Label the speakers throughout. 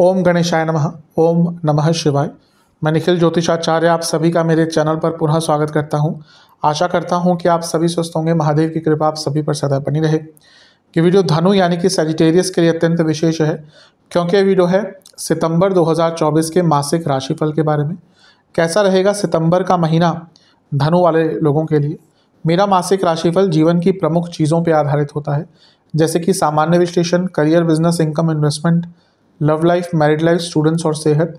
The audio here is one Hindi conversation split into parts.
Speaker 1: ओम गणेशाय नमः ओम नमः शिवाय मैं निखिल ज्योतिषाचार्य आप सभी का मेरे चैनल पर पुनः स्वागत करता हूं आशा करता हूं कि आप सभी स्वस्थ होंगे महादेव की कृपा आप सभी पर सदा बनी रहे ये वीडियो धनु यानी कि सेजिटेरियस के लिए अत्यंत विशेष है क्योंकि ये वीडियो है सितंबर 2024 के मासिक राशिफल के बारे में कैसा रहेगा सितंबर का महीना धनु वाले लोगों के लिए मेरा मासिक राशिफल जीवन की प्रमुख चीज़ों पर आधारित होता है जैसे कि सामान्य विश्लेषण career business income investment love life married life students और सेहत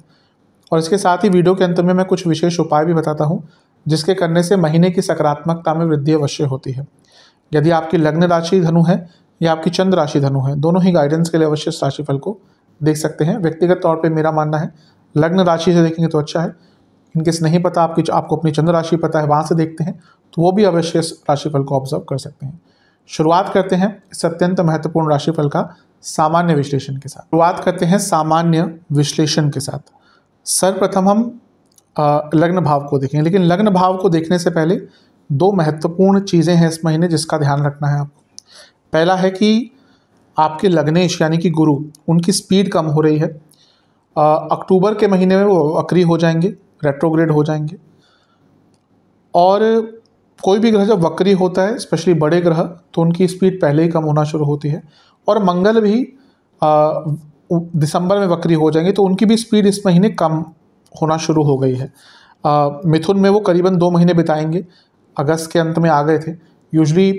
Speaker 1: और इसके साथ ही वीडियो के अंत में मैं कुछ विशेष उपाय भी बताता हूँ जिसके करने से महीने की सकारात्मकता में वृद्धि अवश्य होती है यदि आपकी लग्न राशि धनु है या आपकी चंद्र राशि धनु है दोनों ही गाइडेंस के लिए अवश्य इस राशिफल को देख सकते हैं व्यक्तिगत तौर पर मेरा मानना है लग्न राशि से देखेंगे तो अच्छा है इनके से नहीं पता आपकी आपको अपनी चंद्र राशि पता है वहाँ से देखते हैं तो वो भी अवश्य इस राशिफल को ऑब्जर्व कर सकते हैं शुरुआत करते हैं इस अत्यंत महत्वपूर्ण राशिफल का सामान्य विश्लेषण के साथ शुरुआत करते हैं सामान्य विश्लेषण के साथ सर्वप्रथम हम लग्न भाव को देखेंगे लेकिन लग्न भाव को देखने से पहले दो महत्वपूर्ण चीज़ें हैं इस महीने जिसका ध्यान रखना है आपको पहला है कि आपके लग्नेश यानी कि गुरु उनकी स्पीड कम हो रही है अक्टूबर के महीने में वो अक्री हो जाएंगे रेट्रोग्रेड हो जाएंगे और कोई भी ग्रह जब वक्री होता है स्पेशली बड़े ग्रह तो उनकी स्पीड पहले ही कम होना शुरू होती है और मंगल भी आ, दिसंबर में वक्री हो जाएंगे तो उनकी भी स्पीड इस महीने कम होना शुरू हो गई है आ, मिथुन में वो करीबन दो महीने बिताएंगे अगस्त के अंत में आ गए थे यूजली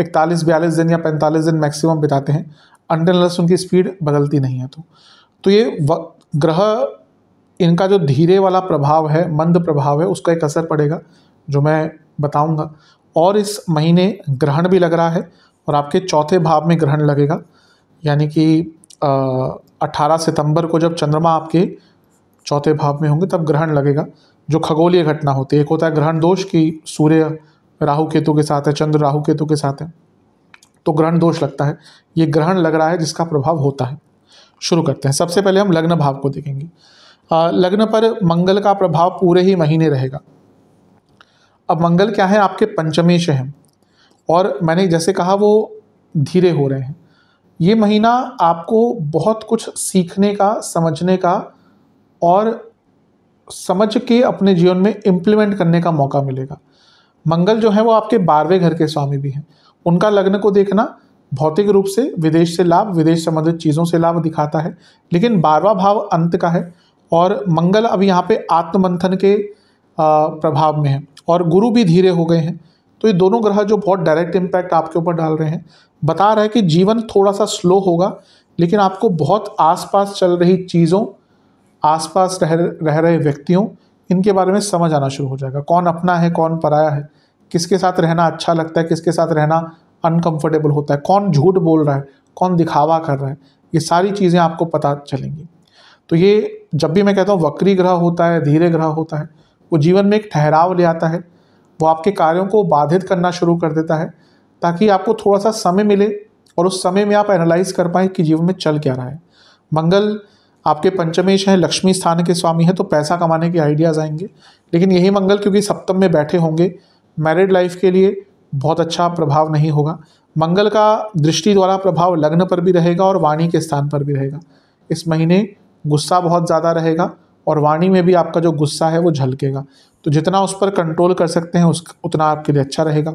Speaker 1: इकतालीस बयालीस दिन या पैंतालीस दिन मैक्सिमम बिताते हैं अनलेस उनकी स्पीड बदलती नहीं है तो तो ये ग्रह इनका जो धीरे वाला प्रभाव है मंद प्रभाव है उसका एक असर पड़ेगा जो मैं बताऊंगा और इस महीने ग्रहण भी लग रहा है और आपके चौथे भाव में ग्रहण लगेगा यानी कि अट्ठारह सितंबर को जब चंद्रमा आपके चौथे भाव में होंगे तब ग्रहण लगेगा जो खगोलीय घटना होती है एक होता है ग्रहण दोष कि सूर्य राहु केतु के साथ है चंद्र राहु केतु के साथ है तो ग्रहण दोष लगता है ये ग्रहण लग रहा है जिसका प्रभाव होता है शुरू करते हैं सबसे पहले हम लग्न भाव को देखेंगे लग्न पर मंगल का प्रभाव पूरे ही महीने रहेगा अब मंगल क्या है आपके पंचमेश हैं और मैंने जैसे कहा वो धीरे हो रहे हैं ये महीना आपको बहुत कुछ सीखने का समझने का और समझ के अपने जीवन में इम्प्लीमेंट करने का मौका मिलेगा मंगल जो है वो आपके बारहवें घर के स्वामी भी हैं उनका लग्न को देखना भौतिक रूप से विदेश से लाभ विदेश संबंधित चीज़ों से लाभ दिखाता है लेकिन बारवा भाव अंत का है और मंगल अब यहाँ पे आत्ममंथन के प्रभाव में है और गुरु भी धीरे हो गए हैं तो ये दोनों ग्रह जो बहुत डायरेक्ट इम्पैक्ट आपके ऊपर डाल रहे हैं बता रहा है कि जीवन थोड़ा सा स्लो होगा लेकिन आपको बहुत आसपास चल रही चीज़ों आसपास रह रह रहे व्यक्तियों इनके बारे में समझ आना शुरू हो जाएगा कौन अपना है कौन पराया है किसके साथ रहना अच्छा लगता है किसके साथ रहना अनकंफर्टेबल होता है कौन झूठ बोल रहा है कौन दिखावा कर रहा है ये सारी चीज़ें आपको पता चलेंगी तो ये जब भी मैं कहता हूँ वक्री ग्रह होता है धीरे ग्रह होता है वो जीवन में एक ठहराव ले आता है वो आपके कार्यों को बाधित करना शुरू कर देता है ताकि आपको थोड़ा सा समय मिले और उस समय में आप एनालाइज कर पाए कि जीवन में चल क्या रहा है मंगल आपके पंचमेश हैं लक्ष्मी स्थान के स्वामी हैं तो पैसा कमाने के आइडियाज़ आएंगे लेकिन यही मंगल क्योंकि सप्तम में बैठे होंगे मैरिड लाइफ के लिए बहुत अच्छा प्रभाव नहीं होगा मंगल का दृष्टि द्वारा प्रभाव लग्न पर भी रहेगा और वाणी के स्थान पर भी रहेगा इस महीने गुस्सा बहुत ज़्यादा रहेगा और वाणी में भी आपका जो गुस्सा है वो झलकेगा तो जितना उस पर कंट्रोल कर सकते हैं उस उतना आपके लिए अच्छा रहेगा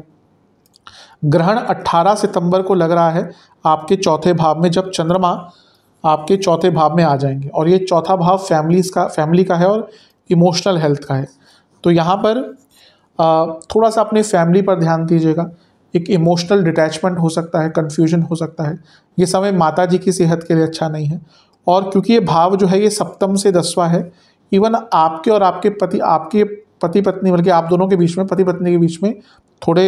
Speaker 1: ग्रहण 18 सितंबर को लग रहा है आपके चौथे भाव में जब चंद्रमा आपके चौथे भाव में आ जाएंगे और ये चौथा भाव फैमिलीज का फैमिली का है और इमोशनल हेल्थ का है तो यहाँ पर थोड़ा सा अपनी फैमिली पर ध्यान दीजिएगा एक इमोशनल डिटैचमेंट हो सकता है कन्फ्यूजन हो सकता है ये समय माता जी की सेहत के लिए अच्छा नहीं है और क्योंकि ये भाव जो है ये सप्तम से दसवा है इवन आपके और आपके पति आपके पति पत्नी बल्कि आप दोनों के बीच में पति पत्नी के बीच में थोड़े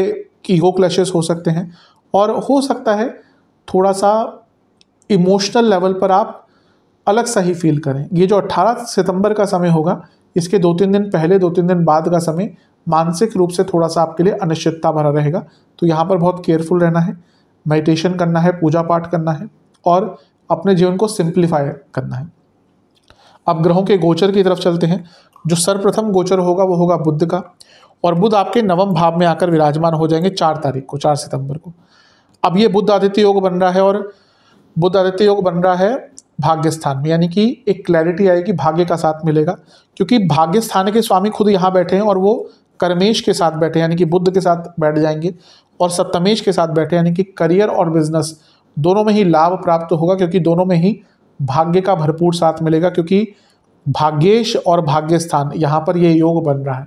Speaker 1: ईगो क्लैशेस हो सकते हैं और हो सकता है थोड़ा सा इमोशनल लेवल पर आप अलग सा ही फील करें ये जो 18 सितंबर का समय होगा इसके दो तीन दिन पहले दो तीन दिन बाद का समय मानसिक रूप से थोड़ा सा आपके लिए अनिश्चितता भरा रहेगा तो यहाँ पर बहुत केयरफुल रहना है मेडिटेशन करना है पूजा पाठ करना है और अपने जीवन को सिंप्लीफाई करना है अब ग्रहों के गोचर की तरफ चलते हैं जो सर्वप्रथम गोचर होगा वो होगा बुद्ध का और बुद्ध आपके नवम भाव में आकर विराजमान हो जाएंगे चार तारीख को चार सितंबर को अब ये बुद्ध आदित्य योग बन रहा है और बुद्ध आदित्य योग बन रहा है भाग्य स्थान में यानी कि एक क्लैरिटी आएगी भाग्य का साथ मिलेगा क्योंकि भाग्य स्थान के स्वामी खुद यहाँ बैठे हैं और वो कर्मेश के साथ बैठे यानी कि बुद्ध के साथ बैठ जाएंगे और सप्तमेश के साथ बैठे यानी कि करियर और बिजनेस दोनों में ही लाभ प्राप्त होगा क्योंकि दोनों में ही भाग्य का भरपूर साथ मिलेगा क्योंकि भाग्येश और भाग्य स्थान यहाँ पर ये योग बन रहा है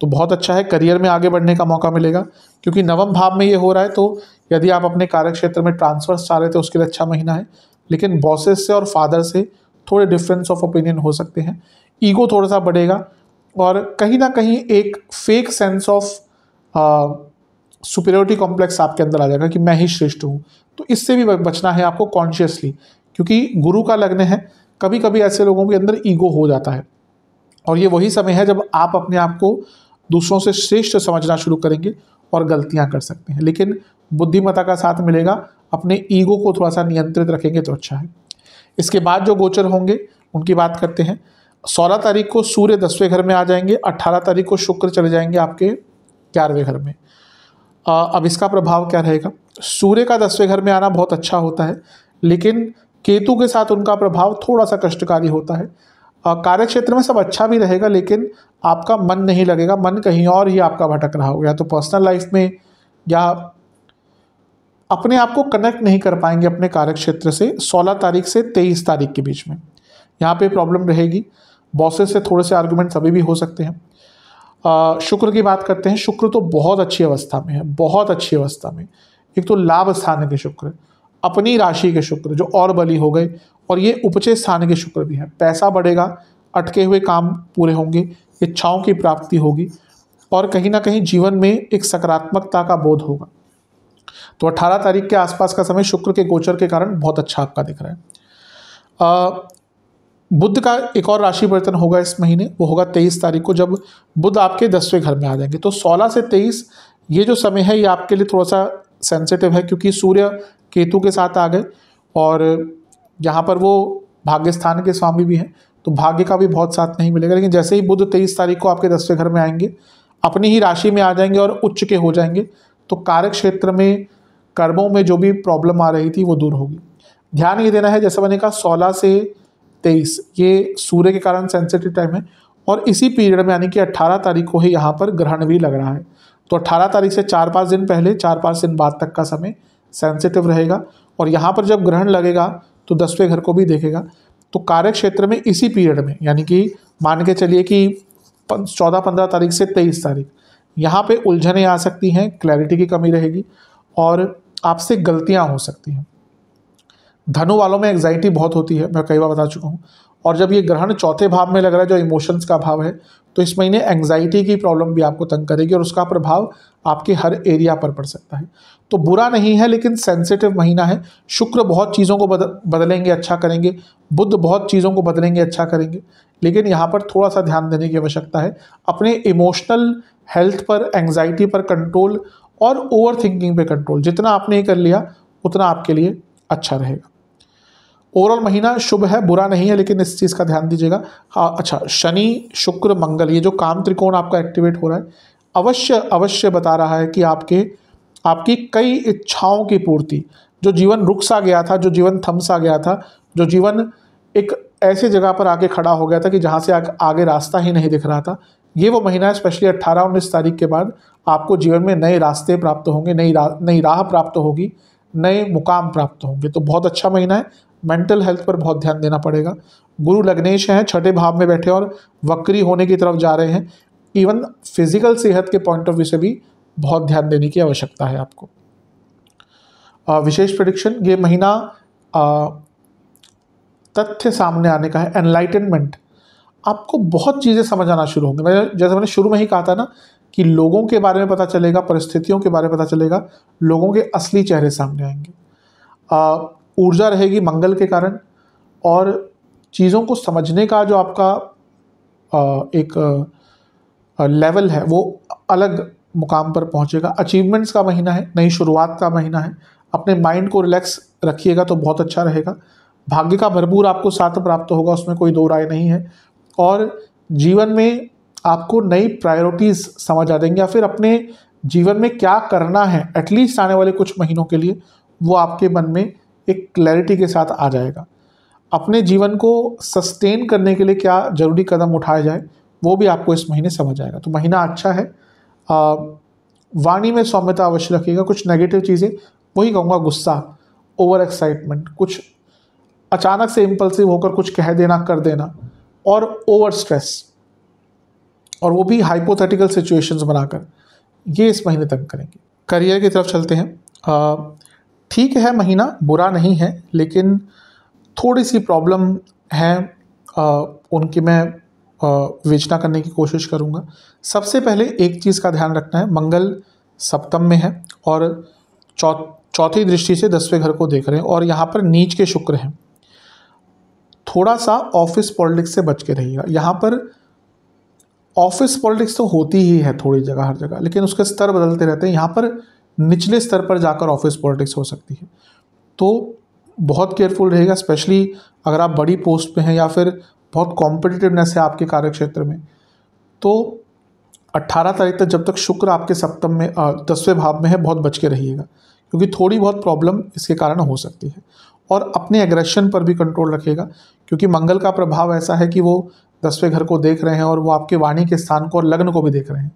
Speaker 1: तो बहुत अच्छा है करियर में आगे बढ़ने का मौका मिलेगा क्योंकि नवम भाव में ये हो रहा है तो यदि आप अपने कार्य क्षेत्र में ट्रांसफर्स चाह रहे थे उसके लिए अच्छा महीना है लेकिन बॉसेस से और फादर से थोड़े डिफरेंस ऑफ ओपिनियन हो सकते हैं ईगो थोड़ा सा बढ़ेगा और कहीं ना कहीं एक fake sense of superiority complex आपके अंदर आ जाएगा कि मैं ही श्रेष्ठ हूँ तो इससे भी बचना है आपको कॉन्शियसली क्योंकि गुरु का लग्न है कभी कभी ऐसे लोगों के अंदर ईगो हो जाता है और ये वही समय है जब आप अपने आप को दूसरों से श्रेष्ठ समझना शुरू करेंगे और गलतियां कर सकते हैं लेकिन बुद्धिमता का साथ मिलेगा अपने ईगो को थोड़ा सा नियंत्रित रखेंगे तो अच्छा है इसके बाद जो गोचर होंगे उनकी बात करते हैं सोलह तारीख को सूर्य दसवें घर में आ जाएंगे अट्ठारह तारीख को शुक्र चले जाएंगे आपके ग्यारहवें घर में अब इसका प्रभाव क्या रहेगा सूर्य का दसवें घर में आना बहुत अच्छा होता है लेकिन केतु के साथ उनका प्रभाव थोड़ा सा कष्टकारी होता है कार्य क्षेत्र में सब अच्छा भी रहेगा लेकिन आपका मन नहीं लगेगा मन कहीं और ही आपका भटक रहा हो या तो पर्सनल लाइफ में या अपने आप को कनेक्ट नहीं कर पाएंगे अपने कार्य क्षेत्र से 16 तारीख से 23 तारीख के बीच में यहाँ पे प्रॉब्लम रहेगी बॉसेस से थोड़े से आर्ग्यूमेंट अभी भी हो सकते हैं शुक्र की बात करते हैं शुक्र तो बहुत अच्छी अवस्था में है बहुत अच्छी अवस्था में एक तो लाभ स्थान है शुक्र अपनी राशि के शुक्र जो और बली हो गए और ये उपचे स्थान के शुक्र भी हैं पैसा बढ़ेगा अटके हुए काम पूरे होंगे इच्छाओं की प्राप्ति होगी और कहीं ना कहीं जीवन में एक सकारात्मकता का बोध होगा तो 18 तारीख के आसपास का समय शुक्र के गोचर के कारण बहुत अच्छा आपका दिख रहा है आ, बुद्ध का एक और राशि परिवर्तन होगा इस महीने वो होगा तेईस तारीख को जब बुद्ध आपके दसवें घर में आ जाएंगे तो सोलह से तेईस ये जो समय है ये आपके लिए थोड़ा सा सेंसिटिव है क्योंकि सूर्य केतु के साथ आ गए और यहाँ पर वो भाग्यस्थान के स्वामी भी हैं तो भाग्य का भी बहुत साथ नहीं मिलेगा लेकिन जैसे ही बुध तेईस तारीख को आपके दसवें घर में आएंगे अपनी ही राशि में आ जाएंगे और उच्च के हो जाएंगे तो कार्य क्षेत्र में कर्मों में जो भी प्रॉब्लम आ रही थी वो दूर होगी ध्यान ये देना है जैसे मैंने कहा सोलह से तेईस ये सूर्य के कारण सेंसिटिव टाइम है और इसी पीरियड में यानी कि अट्ठारह तारीख को ही यहाँ पर ग्रहण भी लग रहा है तो अट्ठारह तारीख से चार पाँच दिन पहले चार पाँच दिन बाद तक का समय सेंसिटिव रहेगा और यहाँ पर जब ग्रहण लगेगा तो दसवें घर को भी देखेगा तो कार्य क्षेत्र में इसी पीरियड में यानी कि मान के चलिए कि चौदह पंद्रह तारीख से तेईस तारीख यहाँ पे उलझने आ सकती हैं क्लैरिटी की कमी रहेगी और आपसे गलतियाँ हो सकती हैं धनु वालों में एग्जाइटी बहुत होती है मैं कई बार बता चुका हूँ और जब ये ग्रहण चौथे भाव में लग रहा है जो इमोशंस का भाव है तो इस महीने एंग्जाइटी की प्रॉब्लम भी आपको तंग करेगी और उसका प्रभाव आपके हर एरिया पर पड़ सकता है तो बुरा नहीं है लेकिन सेंसिटिव महीना है शुक्र बहुत चीज़ों को बदल, बदलेंगे अच्छा करेंगे बुद्ध बहुत चीज़ों को बदलेंगे अच्छा करेंगे लेकिन यहाँ पर थोड़ा सा ध्यान देने की आवश्यकता है अपने इमोशनल हेल्थ पर एंग्जाइटी पर कंट्रोल और ओवर थिंकिंग पर कंट्रोल जितना आपने कर लिया उतना आपके लिए अच्छा रहेगा ओवरऑल महीना शुभ है बुरा नहीं है लेकिन इस चीज़ का ध्यान दीजिएगा हाँ अच्छा शनि शुक्र मंगल ये जो काम त्रिकोण आपका एक्टिवेट हो रहा है अवश्य अवश्य बता रहा है कि आपके आपकी कई इच्छाओं की पूर्ति जो जीवन रुक सा गया था जो जीवन थम सा गया था जो जीवन एक ऐसे जगह पर आके खड़ा हो गया था कि जहाँ से आ, आगे रास्ता ही नहीं दिख रहा था ये वो महीना है स्पेशली अट्ठारह उन्नीस तारीख के बाद आपको जीवन में नए रास्ते प्राप्त होंगे नई रा नई राह प्राप्त होगी नए मुकाम प्राप्त होंगे तो बहुत अच्छा महीना है मेंटल हेल्थ पर बहुत ध्यान देना पड़ेगा गुरु लग्नेश हैं छठे भाव में बैठे और वक्री होने की तरफ जा रहे हैं इवन फिजिकल सेहत के पॉइंट ऑफ व्यू से भी बहुत ध्यान देने की आवश्यकता है आपको विशेष प्रडिक्शन ये महीना तथ्य सामने आने का है एनलाइटनमेंट आपको बहुत चीज़ें समझ आना शुरू होंगी मैं जैसे मैंने शुरू में ही कहा था ना कि लोगों के बारे में पता चलेगा परिस्थितियों के बारे में पता चलेगा लोगों के असली चेहरे सामने आएंगे ऊर्जा रहेगी मंगल के कारण और चीज़ों को समझने का जो आपका एक लेवल है वो अलग मुकाम पर पहुंचेगा अचीवमेंट्स का महीना है नई शुरुआत का महीना है अपने माइंड को रिलैक्स रखिएगा तो बहुत अच्छा रहेगा भाग्य का भरपूर आपको साथ प्राप्त होगा उसमें कोई दो राय नहीं है और जीवन में आपको नई प्रायोरिटीज़ समझ आ देंगे या फिर अपने जीवन में क्या करना है एटलीस्ट आने वाले कुछ महीनों के लिए वो आपके मन में एक क्लैरिटी के साथ आ जाएगा अपने जीवन को सस्टेन करने के लिए क्या जरूरी कदम उठाए जाए वो भी आपको इस महीने समझ आएगा तो महीना अच्छा है आ, वाणी में सौम्यता अवश्य रखिएगा कुछ नेगेटिव चीज़ें वही कहूँगा गुस्सा ओवर एक्साइटमेंट कुछ अचानक से इम्पल्सिव होकर कुछ कह देना कर देना और ओवर स्ट्रेस और वो भी हाइपोथेटिकल सिचुएशंस बनाकर ये इस महीने तक करेंगे करियर की तरफ चलते हैं ठीक है महीना बुरा नहीं है लेकिन थोड़ी सी प्रॉब्लम है आ, उनकी मैं विवेचना करने की कोशिश करूँगा सबसे पहले एक चीज़ का ध्यान रखना है मंगल सप्तम में है और चौ चौथी दृष्टि से दसवें घर को देख रहे हैं और यहाँ पर नीच के शुक्र हैं थोड़ा सा ऑफिस पॉलिटिक्स से बच के रहिएगा यहाँ पर ऑफिस पॉलिटिक्स तो होती ही है थोड़ी जगह हर जगह लेकिन उसके स्तर बदलते रहते हैं यहाँ पर निचले स्तर पर जाकर ऑफिस पॉलिटिक्स हो सकती है तो बहुत केयरफुल रहेगा स्पेशली अगर आप बड़ी पोस्ट पे हैं या फिर बहुत कॉम्पिटिटिवनेस है आपके कार्यक्षेत्र में तो 18 तारीख तक जब तक शुक्र आपके सप्तम में दसवें भाव में है बहुत बच के रहिएगा क्योंकि थोड़ी बहुत प्रॉब्लम इसके कारण हो सकती है और अपने एग्रेशन पर भी कंट्रोल रखेगा क्योंकि मंगल का प्रभाव ऐसा है कि वो दसवें घर को देख रहे हैं और वो आपके वाणी के स्थान को और लग्न को भी देख रहे हैं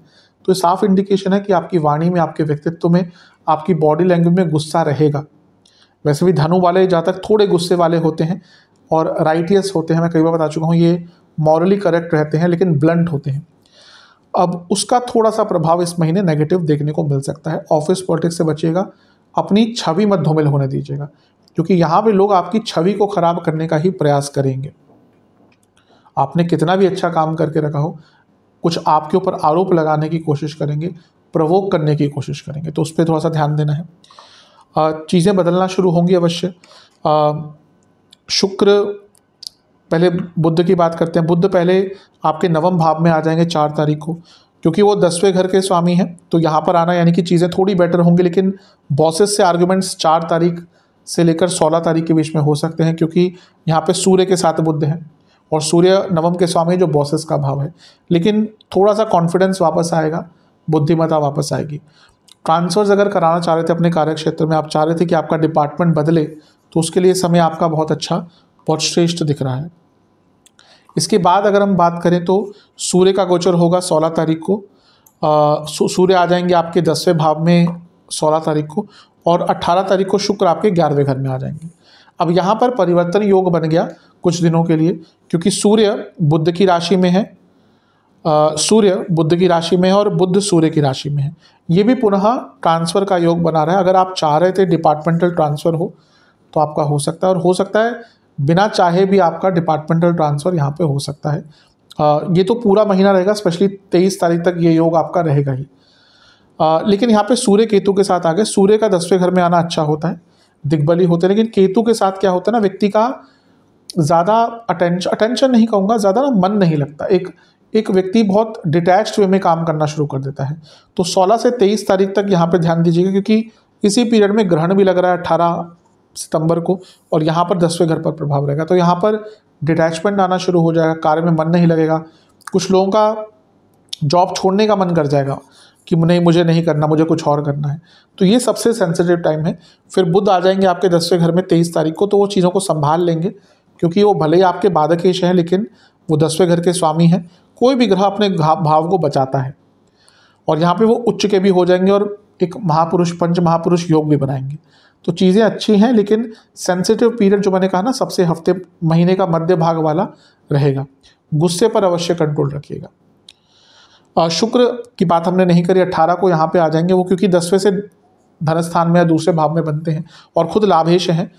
Speaker 1: तो साफ इंडिकेशन है कि आपकी वाणी में आपके व्यक्तित्व में आपकी बॉडी लैंग्वेज में गुस्सा रहेगा वैसे भी धनु वाले जातक थोड़े गुस्से वाले होते हैं और राइटियस होते हैं मैं कई बार बता चुका हूँ ये मॉरली करेक्ट रहते हैं लेकिन ब्लंट होते हैं अब उसका थोड़ा सा प्रभाव इस महीने नेगेटिव देखने को मिल सकता है ऑफिस पॉलिटिक्स से बचिएगा अपनी छवि मत धूमिल होने दीजिएगा क्योंकि यहाँ पे लोग आपकी छवि को खराब करने का ही प्रयास करेंगे आपने कितना भी अच्छा काम करके रखा हो कुछ आपके ऊपर आरोप लगाने की कोशिश करेंगे प्रवोक करने की कोशिश करेंगे तो उस पर थोड़ा सा ध्यान देना है चीज़ें बदलना शुरू होंगी अवश्य शुक्र पहले बुद्ध की बात करते हैं बुद्ध पहले आपके नवम भाव में आ जाएंगे चार तारीख को क्योंकि वो दसवें घर के स्वामी हैं तो यहाँ पर आना यानी कि चीज़ें थोड़ी बेटर होंगी लेकिन बॉसेस से आर्ग्यूमेंट्स चार तारीख से लेकर सोलह तारीख के बीच में हो सकते हैं क्योंकि यहाँ पे सूर्य के साथ बुद्ध हैं और सूर्य नवम के स्वामी जो बॉसेस का भाव है लेकिन थोड़ा सा कॉन्फिडेंस वापस आएगा बुद्धिमता वापस आएगी ट्रांसफर्स अगर कराना चाह रहे थे अपने कार्य क्षेत्र में आप चाह रहे थे कि आपका डिपार्टमेंट बदले तो उसके लिए समय आपका बहुत अच्छा बहुत श्रेष्ठ दिख रहा है इसके बाद अगर हम बात करें तो सूर्य का गोचर होगा सोलह तारीख को सूर्य आ जाएंगे आपके दसवें भाव में सोलह तारीख को और अट्ठारह तारीख को शुक्र आपके ग्यारहवें घर में आ जाएंगे अब यहाँ पर परिवर्तन योग बन गया कुछ दिनों के लिए क्योंकि सूर्य बुद्ध की राशि में है सूर्य बुद्ध की राशि में है और बुद्ध सूर्य की राशि में है ये भी पुनः ट्रांसफ़र का योग बना रहा है अगर आप चाह रहे थे डिपार्टमेंटल ट्रांसफ़र हो तो आपका हो सकता है और हो सकता है बिना चाहे भी आपका डिपार्टमेंटल ट्रांसफ़र यहाँ पे हो सकता है आ, ये तो पूरा महीना रहेगा स्पेशली तेईस तारीख तक ये योग आपका रहेगा ही आ, लेकिन यहाँ पे सूर्य केतु के साथ आ गए सूर्य का दसवें घर में आना अच्छा होता है दिग्बली होते हैं लेकिन केतु के साथ क्या होता है ना व्यक्ति का ज़्यादा अटेंशन अटेंशन नहीं कहूँगा ज़्यादा ना मन नहीं लगता एक एक व्यक्ति बहुत डिटैच वे में काम करना शुरू कर देता है तो 16 से 23 तारीख तक यहाँ पर ध्यान दीजिएगा क्योंकि इसी पीरियड में ग्रहण भी लग रहा है अट्ठारह सितंबर को और यहाँ पर दसवें घर पर प्रभाव रहेगा तो यहाँ पर डिटैचमेंट आना शुरू हो जाएगा कार्य में मन नहीं लगेगा कुछ लोगों का जॉब छोड़ने का मन कर जाएगा कि नहीं मुझे नहीं करना मुझे कुछ और करना है तो ये सबसे सेंसिटिव टाइम है फिर बुद्ध आ जाएंगे आपके दसवें घर में तेईस तारीख को तो वो चीज़ों को संभाल लेंगे क्योंकि वो भले ही आपके बाधकेश हैं लेकिन वो दसवें घर के स्वामी हैं कोई भी ग्रह अपने भाव को बचाता है और यहाँ पे वो उच्च के भी हो जाएंगे और एक महापुरुष पंच महापुरुष योग भी बनाएंगे तो चीज़ें अच्छी हैं लेकिन सेंसिटिव पीरियड जो मैंने कहा ना सबसे हफ्ते महीने का मध्य भाग वाला रहेगा गुस्से पर अवश्य कंट्रोल रखिएगा शुक्र की बात हमने नहीं करी अट्ठारह को यहाँ पे आ जाएंगे वो क्योंकि दसवें से धन स्थान में या दूसरे भाव में बनते हैं और खुद लाभेश हैं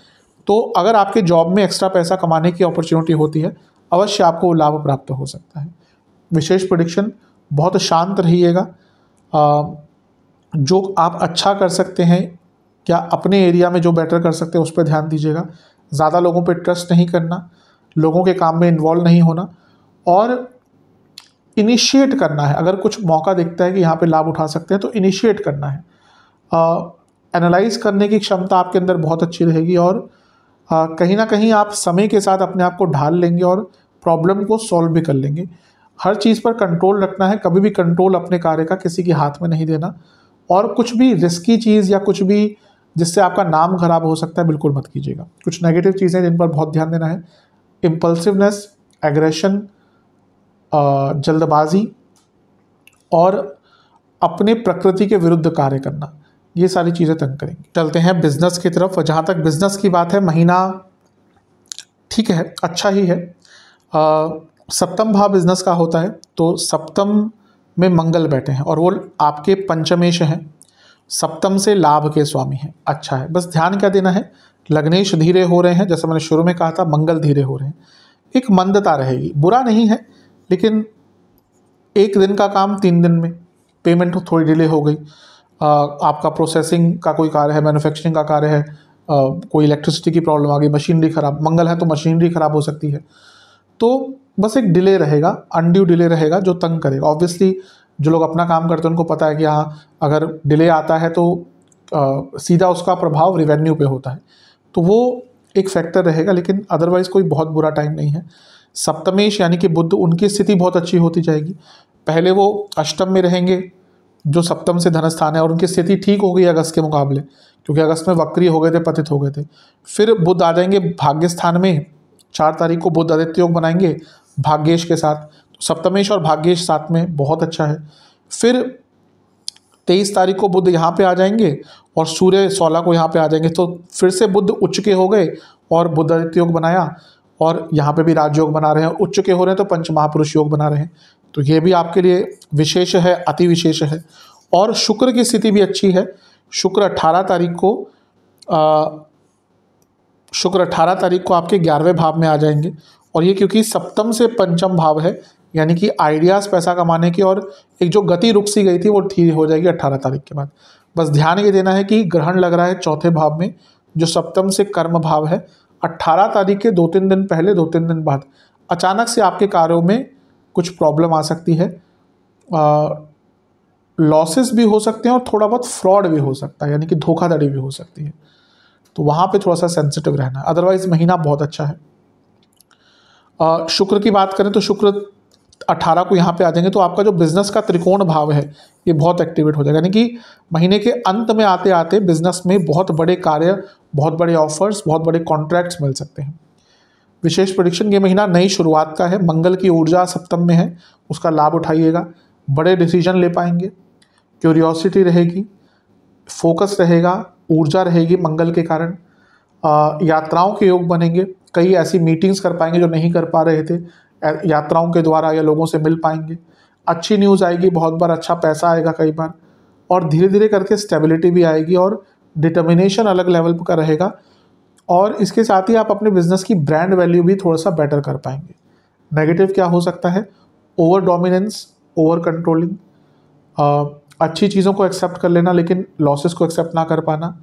Speaker 1: तो अगर आपके जॉब में एक्स्ट्रा पैसा कमाने की अपॉर्चुनिटी होती है अवश्य आपको लाभ प्राप्त हो सकता है विशेष प्रोडिक्शन बहुत शांत रहिएगा जो आप अच्छा कर सकते हैं या अपने एरिया में जो बेटर कर सकते हैं उस पर ध्यान दीजिएगा ज़्यादा लोगों पर ट्रस्ट नहीं करना लोगों के काम में इन्वॉल्व नहीं होना और इनिशिएट करना है अगर कुछ मौका दिखता है कि यहाँ पे लाभ उठा सकते हैं तो इनिशिएट करना है एनालाइज करने की क्षमता आपके अंदर बहुत अच्छी रहेगी और हाँ, कहीं ना कहीं आप समय के साथ अपने आप को ढाल लेंगे और प्रॉब्लम को सॉल्व भी कर लेंगे हर चीज़ पर कंट्रोल रखना है कभी भी कंट्रोल अपने कार्य का किसी के हाथ में नहीं देना और कुछ भी रिस्की चीज़ या कुछ भी जिससे आपका नाम खराब हो सकता है बिल्कुल मत कीजिएगा कुछ नेगेटिव चीज़ें जिन पर बहुत ध्यान देना है इम्पल्सिवनेस एग्रेशन जल्दबाजी और अपने प्रकृति के विरुद्ध कार्य करना ये सारी चीज़ें तंग करेंगी चलते हैं बिज़नेस की तरफ जहाँ तक बिज़नेस की बात है महीना ठीक है अच्छा ही है सप्तम भाव बिज़नेस का होता है तो सप्तम में मंगल बैठे हैं और वो आपके पंचमेश हैं सप्तम से लाभ के स्वामी हैं अच्छा है बस ध्यान क्या देना है लग्नेश धीरे हो रहे हैं जैसे मैंने शुरू में कहा था मंगल धीरे हो रहे हैं एक मंदता रहेगी बुरा नहीं है लेकिन एक दिन का काम तीन दिन में पेमेंट थोड़ी डिले हो गई आपका प्रोसेसिंग का कोई कार्य है मैन्युफैक्चरिंग का कार्य है कोई इलेक्ट्रिसिटी की प्रॉब्लम आ गई मशीनरी ख़राब मंगल है तो मशीनरी ख़राब हो सकती है तो बस एक डिले रहेगा अनड्यू डिले रहेगा जो तंग करेगा ऑब्वियसली जो लोग अपना काम करते हैं उनको पता है कि हाँ अगर डिले आता है तो आ, सीधा उसका प्रभाव रिवेन्यू पे होता है तो वो एक फैक्टर रहेगा लेकिन अदरवाइज़ कोई बहुत बुरा टाइम नहीं है सप्तमेश यानी कि बुद्ध उनकी स्थिति बहुत अच्छी होती जाएगी पहले वो अष्टम में रहेंगे जो सप्तम से धन स्थान है और उनकी स्थिति ठीक हो गई अगस्त के मुकाबले क्योंकि अगस्त में वक्री हो गए थे पतित हो गए थे फिर बुद्ध आ जाएंगे भाग्य स्थान में चार तारीख को बुद्ध आदित्य योग बनाएंगे भाग्येश के साथ तो सप्तमेश और भाग्येश साथ में बहुत अच्छा है फिर तेईस तारीख को बुद्ध यहाँ पे आ जाएंगे और सूर्य सोलह को यहाँ पे आ जाएंगे तो फिर से बुद्ध उच्च के हो गए और बुद्ध आदित्य योग बनाया और यहाँ पे भी राजयोग बना रहे हैं उच्च के हो रहे हैं तो पंच महापुरुष योग बना रहे हैं तो ये भी आपके लिए विशेष है अति विशेष है और शुक्र की स्थिति भी अच्छी है शुक्र 18 तारीख को आ, शुक्र 18 तारीख को आपके ग्यारहवें भाव में आ जाएंगे और ये क्योंकि सप्तम से पंचम भाव है यानी कि आइडियाज़ पैसा कमाने की और एक जो गति रुक सी गई थी वो ठीक हो जाएगी अट्ठारह तारीख के बाद बस ध्यान ये देना है कि ग्रहण लग रहा है चौथे भाव में जो सप्तम से कर्म भाव है अट्ठारह तारीख के दो तीन दिन पहले दो तीन दिन बाद अचानक से आपके कार्यों में कुछ प्रॉब्लम आ सकती है लॉसेस भी हो सकते हैं और थोड़ा बहुत फ्रॉड भी हो सकता है यानी कि धोखाधड़ी भी हो सकती है तो वहाँ पे थोड़ा सा सेंसिटिव रहना है अदरवाइज महीना बहुत अच्छा है आ, शुक्र की बात करें तो शुक्र 18 को यहाँ पे आ जाएंगे तो आपका जो बिजनेस का त्रिकोण भाव है ये बहुत एक्टिवेट हो जाएगा यानी कि महीने के अंत में आते आते बिजनेस में बहुत बड़े कार्य बहुत बड़े ऑफर्स बहुत बड़े कॉन्ट्रैक्ट्स मिल सकते हैं विशेष प्रोडिक्शन ये महीना नई शुरुआत का है मंगल की ऊर्जा सप्तम में है उसका लाभ उठाइएगा बड़े डिसीजन ले पाएंगे क्यूरियोसिटी रहेगी फोकस रहेगा ऊर्जा रहेगी मंगल के कारण यात्राओं के योग बनेंगे कई ऐसी मीटिंग्स कर पाएंगे जो नहीं कर पा रहे थे यात्राओं के द्वारा या लोगों से मिल पाएंगे अच्छी न्यूज़ आएगी बहुत बार अच्छा पैसा आएगा कई बार और धीरे धीरे करके स्टेबिलिटी भी आएगी और डिटर्मिनेशन अलग लेवल का रहेगा और इसके साथ ही आप अपने बिजनेस की ब्रांड वैल्यू भी थोड़ा सा बेटर कर पाएंगे नेगेटिव क्या हो सकता है ओवर डोमिनेंस ओवर कंट्रोलिंग अच्छी चीज़ों को एक्सेप्ट कर लेना लेकिन लॉसेस को एक्सेप्ट ना कर पाना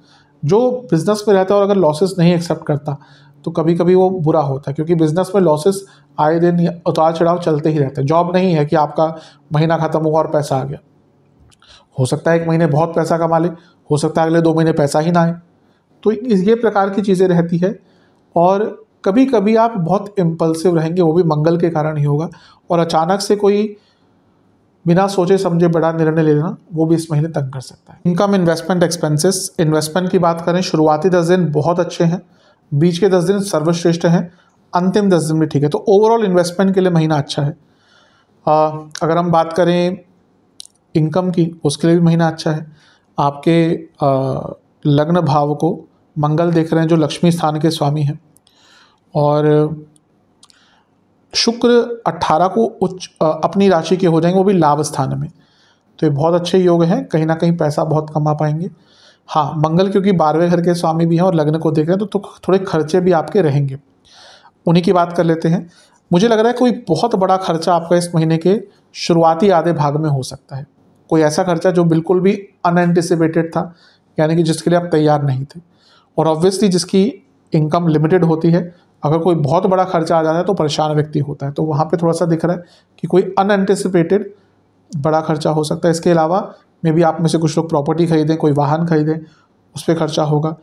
Speaker 1: जो बिज़नेस में रहता है और अगर लॉसेस नहीं एक्सेप्ट करता तो कभी कभी वो बुरा होता है क्योंकि बिज़नेस में लॉसेस आए दिन उतार चढ़ाव चलते ही रहते हैं जॉब नहीं है कि आपका महीना ख़त्म हुआ और पैसा आ गया हो सकता है एक महीने बहुत पैसा कमा ले हो सकता है अगले दो महीने पैसा ही ना आए तो ये प्रकार की चीज़ें रहती है और कभी कभी आप बहुत इम्पल्सिव रहेंगे वो भी मंगल के कारण ही होगा और अचानक से कोई बिना सोचे समझे बड़ा निर्णय लेना वो भी इस महीने तंग कर सकता है इनकम इन्वेस्टमेंट एक्सपेंसेस इन्वेस्टमेंट की बात करें शुरुआती दस दिन बहुत अच्छे हैं बीच के दस दिन सर्वश्रेष्ठ हैं अंतिम दस दिन भी ठीक है तो ओवरऑल इन्वेस्टमेंट के लिए महीना अच्छा है आ, अगर हम बात करें इनकम की उसके लिए भी महीना अच्छा है आपके लग्न भाव को मंगल देख रहे हैं जो लक्ष्मी स्थान के स्वामी हैं और शुक्र 18 को उच्च अपनी राशि के हो जाएंगे वो भी लाभ स्थान में तो ये बहुत अच्छे योग हैं कहीं ना कहीं पैसा बहुत कमा पाएंगे हाँ मंगल क्योंकि बारहवें घर के स्वामी भी हैं और लग्न को देख रहे हैं तो, तो थोड़े खर्चे भी आपके रहेंगे उन्हीं की बात कर लेते हैं मुझे लग रहा है कोई बहुत बड़ा खर्चा आपका इस महीने के शुरुआती आधे भाग में हो सकता है कोई ऐसा खर्चा जो बिल्कुल भी अनएंटिसिपेटेड था यानी कि जिसके लिए आप तैयार नहीं थे और ऑब्वियसली जिसकी इनकम लिमिटेड होती है अगर कोई बहुत बड़ा खर्चा आ जाता है तो परेशान व्यक्ति होता है तो वहाँ पे थोड़ा सा दिख रहा है कि कोई अनएंटिसिपेटेड बड़ा खर्चा हो सकता है इसके अलावा मे बी आप में से कुछ लोग प्रॉपर्टी खरीदें कोई वाहन खरीदें उस पर खर्चा होगा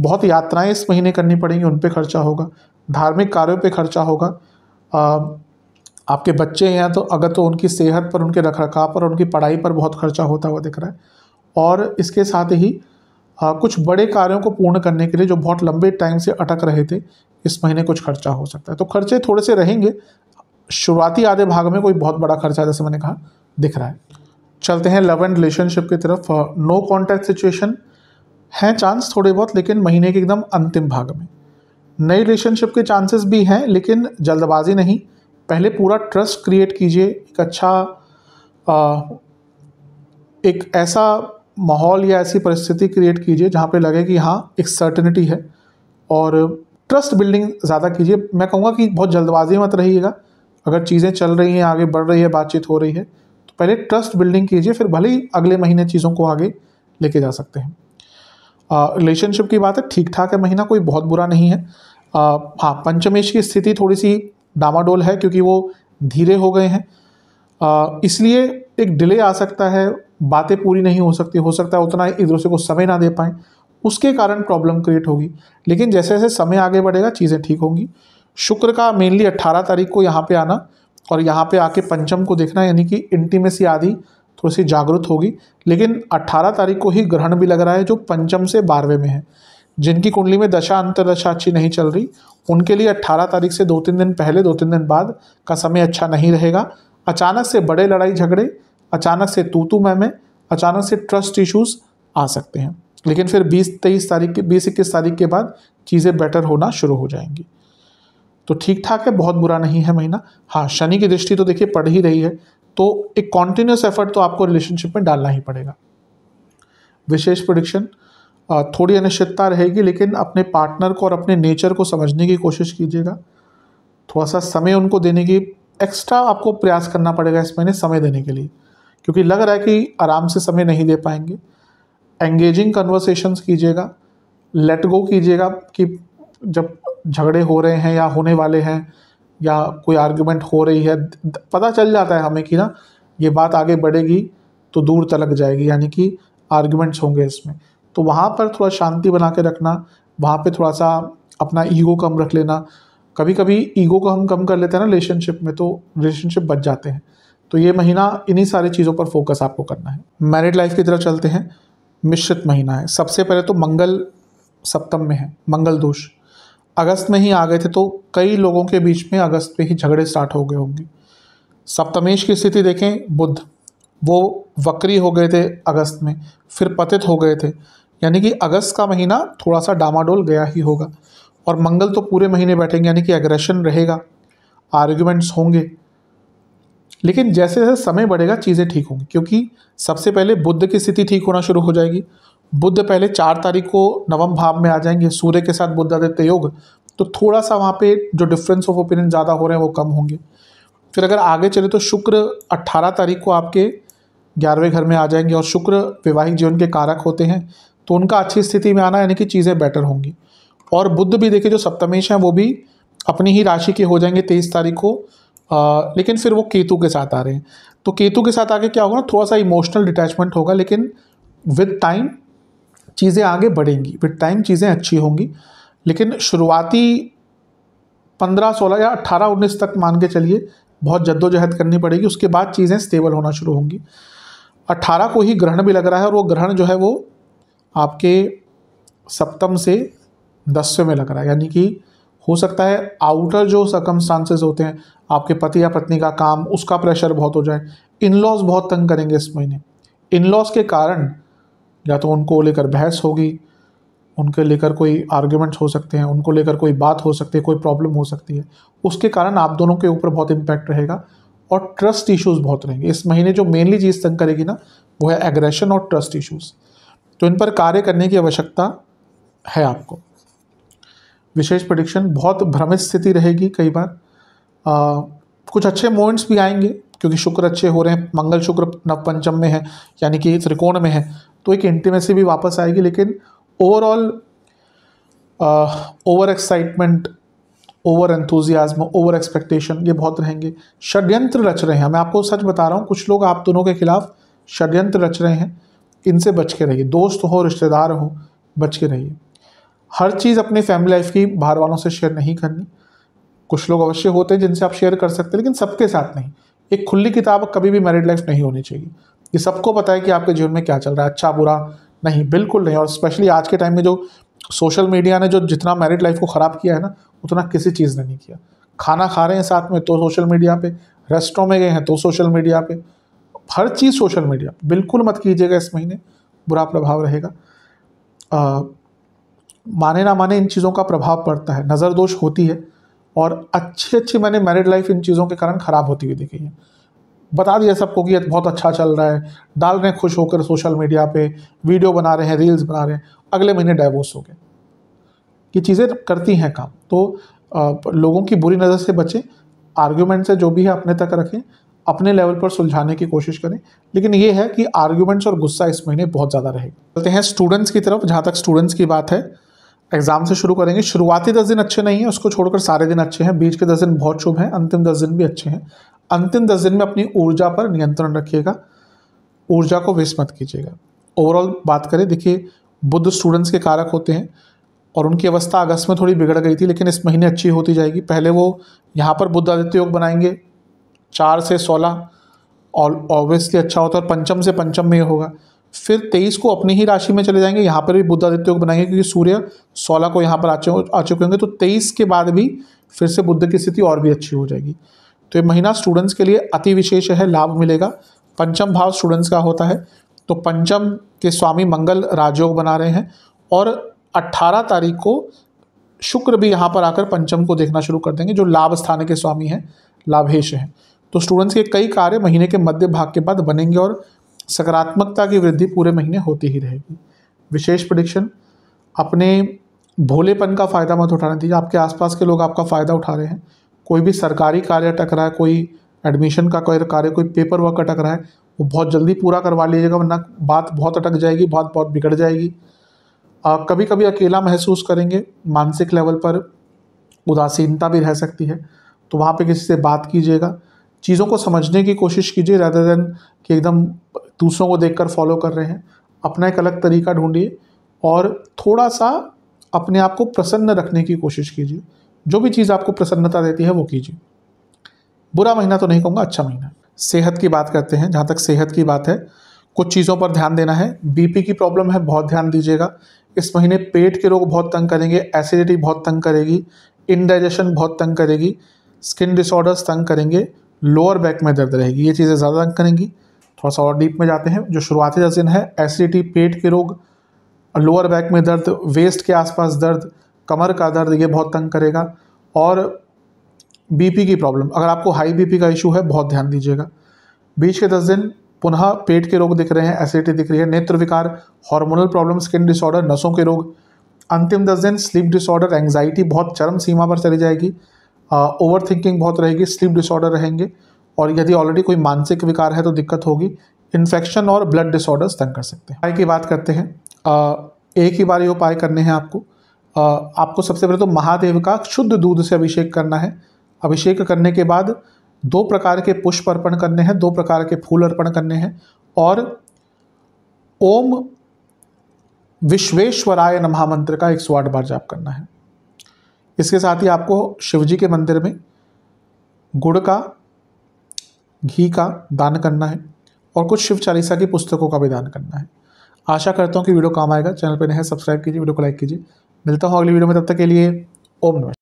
Speaker 1: बहुत यात्राएं इस महीने करनी पड़ेंगी उन पर खर्चा होगा धार्मिक कार्यों पर खर्चा होगा आ, आपके बच्चे हैं तो अगर तो उनकी सेहत पर उनके रख रखाव पर उनकी पढ़ाई पर बहुत खर्चा होता हुआ दिख रहा है और इसके साथ ही आ, हाँ, कुछ बड़े कार्यों को पूर्ण करने के लिए जो बहुत लंबे टाइम से अटक रहे थे इस महीने कुछ खर्चा हो सकता है तो खर्चे थोड़े से रहेंगे शुरुआती आधे भाग में कोई बहुत बड़ा खर्चा जैसे मैंने कहा दिख रहा है चलते हैं लव एंड रिलेशनशिप की तरफ नो कॉन्टैक्ट सिचुएशन है चांस थोड़े बहुत लेकिन महीने के एकदम अंतिम भाग में नई रिलेशनशिप के चांसेस भी हैं लेकिन जल्दबाजी नहीं पहले पूरा ट्रस्ट क्रिएट कीजिए एक अच्छा आ, uh, एक ऐसा माहौल या ऐसी परिस्थिति क्रिएट कीजिए जहाँ पे लगे कि हाँ एक सर्टनिटी है और ट्रस्ट बिल्डिंग ज़्यादा कीजिए मैं कहूँगा कि बहुत जल्दबाजी मत रहिएगा अगर चीज़ें चल रही हैं आगे बढ़ रही है बातचीत हो रही है तो पहले ट्रस्ट बिल्डिंग कीजिए फिर भले ही अगले महीने चीज़ों को आगे लेके जा सकते हैं रिलेशनशिप की बात है ठीक ठाक है महीना कोई बहुत बुरा नहीं है आ, हाँ पंचमेश की स्थिति थोड़ी सी डामाडोल है क्योंकि वो धीरे हो गए हैं इसलिए एक डिले आ सकता है बातें पूरी नहीं हो सकती हो सकता है उतना एक दूसरे को समय ना दे पाए उसके कारण प्रॉब्लम क्रिएट होगी लेकिन जैसे जैसे समय आगे बढ़ेगा चीज़ें ठीक होंगी शुक्र का मेनली 18 तारीख को यहाँ पे आना और यहाँ पे आके पंचम को देखना यानी कि इंटीमेसी आदि थोड़ी सी जागृत होगी लेकिन 18 तारीख को ही ग्रहण भी लग रहा है जो पंचम से बारहवें में है जिनकी कुंडली में दशा अंतरदशा अच्छी नहीं चल रही उनके लिए 18 तारीख से दो तीन दिन पहले दो तीन दिन बाद का समय अच्छा नहीं रहेगा अचानक से बड़े लड़ाई झगड़े अचानक से तू तू मैं मैं अचानक से ट्रस्ट इश्यूज आ सकते हैं लेकिन फिर 20 तेईस तारीख के बीस इक्कीस तारीख के बाद चीज़ें बेटर होना शुरू हो जाएंगी तो ठीक ठाक है बहुत बुरा नहीं है महीना हाँ शनि की दृष्टि तो देखिए पड़ ही रही है तो एक कॉन्टिन्यूस एफर्ट तो आपको रिलेशनशिप में डालना ही पड़ेगा विशेष प्रोडिक्शन थोड़ी अनिश्चितता रहेगी लेकिन अपने पार्टनर को और अपने नेचर को समझने की कोशिश कीजिएगा थोड़ा सा समय उनको देने की एक्स्ट्रा आपको प्रयास करना पड़ेगा इस महीने समय देने के लिए क्योंकि लग रहा है कि आराम से समय नहीं दे पाएंगे एंगेजिंग कन्वर्सेशंस कीजिएगा लेट गो कीजिएगा कि जब झगड़े हो रहे हैं या होने वाले हैं या कोई आर्ग्यूमेंट हो रही है पता चल जाता है हमें कि ना ये बात आगे बढ़ेगी तो दूर तलक जाएगी यानी कि आर्ग्यूमेंट्स होंगे इसमें तो वहाँ पर थोड़ा शांति बना के रखना वहाँ पर थोड़ा सा अपना ईगो कम रख लेना कभी कभी ईगो को हम कम कर लेते हैं ना रिलेशनशिप में तो रिलेशनशिप बच जाते हैं तो ये महीना इन्हीं सारी चीज़ों पर फोकस आपको करना है मैरिड लाइफ की तरफ चलते हैं मिश्रित महीना है सबसे पहले तो मंगल सप्तम में है मंगल दोष अगस्त में ही आ गए थे तो कई लोगों के बीच में अगस्त में ही झगड़े स्टार्ट हो गए होंगे सप्तमेश की स्थिति देखें बुद्ध वो वक्री हो गए थे अगस्त में फिर पतित हो गए थे यानी कि अगस्त का महीना थोड़ा सा डामाडोल गया ही होगा और मंगल तो पूरे महीने बैठेंगे यानी कि एग्रेशन रहेगा आर्ग्यूमेंट्स होंगे लेकिन जैसे जैसे समय बढ़ेगा चीज़ें ठीक होंगी क्योंकि सबसे पहले बुद्ध की स्थिति ठीक होना शुरू हो जाएगी बुद्ध पहले चार तारीख को नवम भाव में आ जाएंगे सूर्य के साथ बुद्ध आदित्य योग तो थोड़ा सा वहाँ पे जो डिफरेंस ऑफ ओपिनियन ज़्यादा हो रहे हैं वो कम होंगे फिर अगर आगे चले तो शुक्र अट्ठारह तारीख को आपके ग्यारहवें घर में आ जाएंगे और शुक्र वैवाहिक जीवन के कारक होते हैं तो उनका अच्छी स्थिति में आना यानी कि चीज़ें बेटर होंगी और बुद्ध भी देखिए जो सप्तमेश हैं वो भी अपनी ही राशि के हो जाएंगे तेईस तारीख को आ, लेकिन फिर वो केतु के साथ आ रहे हैं तो केतु के साथ आके क्या होगा ना थोड़ा सा इमोशनल डिटैचमेंट होगा लेकिन विद टाइम चीज़ें आगे बढ़ेंगी विद टाइम चीज़ें अच्छी होंगी लेकिन शुरुआती पंद्रह सोलह या अट्ठारह उन्नीस तक मान के चलिए बहुत जद्दोजहद करनी पड़ेगी उसके बाद चीज़ें स्टेबल होना शुरू होंगी अट्ठारह को ही ग्रहण भी लग रहा है और वो ग्रहण जो है वो आपके सप्तम से दसवें में लग रहा है यानी कि हो सकता है आउटर जो सकम होते हैं आपके पति या पत्नी का काम उसका प्रेशर बहुत हो जाए इन लॉज बहुत तंग करेंगे इस महीने इन लॉज के कारण या तो उनको लेकर बहस होगी उनके लेकर कोई आर्ग्यूमेंट्स हो सकते हैं उनको लेकर कोई बात हो सकती है कोई प्रॉब्लम हो सकती है उसके कारण आप दोनों के ऊपर बहुत इम्पैक्ट रहेगा और ट्रस्ट इश्यूज बहुत रहेंगे इस महीने जो मेनली चीज़ तंग करेगी ना वो है एग्रेशन और ट्रस्ट इश्यूज तो इन पर कार्य करने की आवश्यकता है आपको विशेष प्रडिक्शन बहुत भ्रमित स्थिति रहेगी कई बार आ, कुछ अच्छे मोमेंट्स भी आएंगे क्योंकि शुक्र अच्छे हो रहे हैं मंगल शुक्र नवपंचम में है यानी कि त्रिकोण में है तो एक इंटीमेसी भी वापस आएगी लेकिन overall over excitement over enthusiasm over expectation ये बहुत रहेंगे षड्यंत्र रच रहे हैं मैं आपको सच बता रहा हूँ कुछ लोग आप दोनों के खिलाफ षड्यंत्र रच रहे हैं इनसे बच के रहिए दोस्त हो रिश्तेदार हो बच के रहिए हर चीज़ अपनी फैमिली लाइफ की बाहर वालों से शेयर नहीं करनी कुछ लोग अवश्य होते हैं जिनसे आप शेयर कर सकते हैं लेकिन सबके साथ नहीं एक खुली किताब कभी भी मैरिड लाइफ नहीं होनी चाहिए ये सबको पता है कि आपके जीवन में क्या चल रहा है अच्छा बुरा नहीं बिल्कुल नहीं और स्पेशली आज के टाइम में जो सोशल मीडिया ने जो जितना मैरिड लाइफ को ख़राब किया है ना उतना किसी चीज़ ने नहीं किया खाना खा रहे हैं साथ में तो सोशल मीडिया पे रेस्टोरों में गए हैं तो सोशल मीडिया पे हर चीज़ सोशल मीडिया बिल्कुल मत कीजिएगा इस महीने बुरा प्रभाव रहेगा माने ना माने इन चीज़ों का प्रभाव पड़ता है नज़र दोष होती है और अच्छी अच्छी मैंने मैरिड लाइफ इन चीज़ों के कारण ख़राब होती हुई देखी है बता दिया सबको कि बहुत अच्छा चल रहा है डाल रहे हैं खुश होकर सोशल मीडिया पे वीडियो बना रहे हैं रील्स बना रहे हैं अगले महीने डाइवोर्स हो गए ये चीज़ें करती हैं काम तो लोगों की बुरी नज़र से बचें आर्ग्यूमेंट से जो भी है अपने तक रखें अपने लेवल पर सुलझाने की कोशिश करें लेकिन ये है कि आर्ग्यूमेंट्स और गुस्सा इस महीने बहुत ज़्यादा रहेगा चलते हैं स्टूडेंट्स की तरफ जहाँ तक स्टूडेंट्स की बात है एग्जाम से शुरू करेंगे शुरुआती दस दिन अच्छे नहीं है उसको छोड़कर सारे दिन अच्छे हैं बीच के दस दिन बहुत शुभ हैं अंतिम दस दिन भी अच्छे हैं अंतिम दस दिन में अपनी ऊर्जा पर नियंत्रण रखिएगा ऊर्जा को वेस्ट मत कीजिएगा ओवरऑल बात करें देखिए बुद्ध स्टूडेंट्स के कारक होते हैं और उनकी अवस्था अगस्त में थोड़ी बिगड़ गई थी लेकिन इस महीने अच्छी होती जाएगी पहले वो यहाँ पर बुद्ध आदित्य योग बनाएंगे चार से सोलह और ऑब्वियसली अच्छा होता है और पंचम से पंचम में ये होगा फिर तेईस को अपनी ही राशि में चले जाएंगे यहाँ पर भी बुद्धादित्य योग बनाएंगे क्योंकि सूर्य सोलह को यहाँ पर आ चुके आ चुके होंगे तो तेईस के बाद भी फिर से बुद्ध की स्थिति और भी अच्छी हो जाएगी तो ये महीना स्टूडेंट्स के लिए अति विशेष है लाभ मिलेगा पंचम भाव स्टूडेंट्स का होता है तो पंचम के स्वामी मंगल राजयोग बना रहे हैं और अट्ठारह तारीख को शुक्र भी यहाँ पर आकर पंचम को देखना शुरू कर देंगे जो लाभ स्थान के स्वामी हैं लाभेश हैं तो स्टूडेंट्स के कई कार्य महीने के मध्य भाग के बाद बनेंगे और सकारात्मकता की वृद्धि पूरे महीने होती ही रहेगी विशेष प्रडिक्शन अपने भोलेपन का फ़ायदा मत उठाना दीजिए आपके आसपास के लोग आपका फ़ायदा उठा रहे हैं कोई भी सरकारी कार्य अटक रहा है कोई एडमिशन का कोई कार्य कोई पेपर वर्क अटक रहा है वो बहुत जल्दी पूरा करवा लीजिएगा वरना बात बहुत अटक जाएगी बात बहुत बिगड़ जाएगी कभी कभी अकेला महसूस करेंगे मानसिक लेवल पर उदासीनता भी रह सकती है तो वहाँ पे किसी से बात कीजिएगा चीज़ों को समझने की कोशिश कीजिए रैदर देन कि एकदम दूसरों को देखकर फॉलो कर रहे हैं अपना एक अलग तरीका ढूंढिए और थोड़ा सा अपने आप को प्रसन्न रखने की कोशिश कीजिए जो भी चीज़ आपको प्रसन्नता देती है वो कीजिए बुरा महीना तो नहीं कहूँगा अच्छा महीना सेहत की बात करते हैं जहाँ तक सेहत की बात है कुछ चीज़ों पर ध्यान देना है बीपी की प्रॉब्लम है बहुत ध्यान दीजिएगा इस महीने पेट के रोग बहुत तंग करेंगे एसिडिटी बहुत तंग करेगी इनडाइजेशन बहुत तंग करेगी स्किन डिसऑर्डर्स तंग करेंगे लोअर बैक में दर्द रहेगी ये चीज़ें ज़्यादा तंग करेंगी थोड़ा सा और डीप में जाते हैं जो शुरुआती दस दिन है एसिडिटी पेट के रोग लोअर बैक में दर्द वेस्ट के आसपास दर्द कमर का दर्द ये बहुत तंग करेगा और बीपी की प्रॉब्लम अगर आपको हाई बीपी का इशू है बहुत ध्यान दीजिएगा बीच के दस दिन पुनः पेट के रोग दिख रहे हैं एसिडिटी दिख रही है नेत्र विकार हार्मोनल प्रॉब्लम स्किन डिसऑर्डर नसों के रोग अंतिम दस दिन स्लीप डिसऑर्डर एंग्जाइटी बहुत चरम सीमा पर चली जाएगी ओवर थिंकिंग बहुत रहेगी स्लीप डिसऑर्डर रहेंगे और यदि ऑलरेडी कोई मानसिक विकार है तो दिक्कत होगी इन्फेक्शन और ब्लड डिसऑर्डर्स तंग कर सकते हैं उपाय की बात करते हैं एक ही बार ये उपाय करने हैं आपको आपको सबसे पहले तो महादेव का शुद्ध दूध से अभिषेक करना है अभिषेक करने के बाद दो प्रकार के पुष्प अर्पण करने हैं दो प्रकार के फूल अर्पण करने हैं और ओम विश्वेश्वराय नमहा मंत्र का एक सौ आठ बार जाप करना है इसके साथ ही आपको शिवजी के मंदिर में गुड़ का घी का दान करना है और कुछ शिव चालीसा की पुस्तकों का भी दान करना है आशा करता हूँ कि वीडियो काम आएगा चैनल पर नए सब्सक्राइब कीजिए वीडियो को लाइक कीजिए मिलता हूँ अगली वीडियो में तब तक के लिए ओम नमस्कार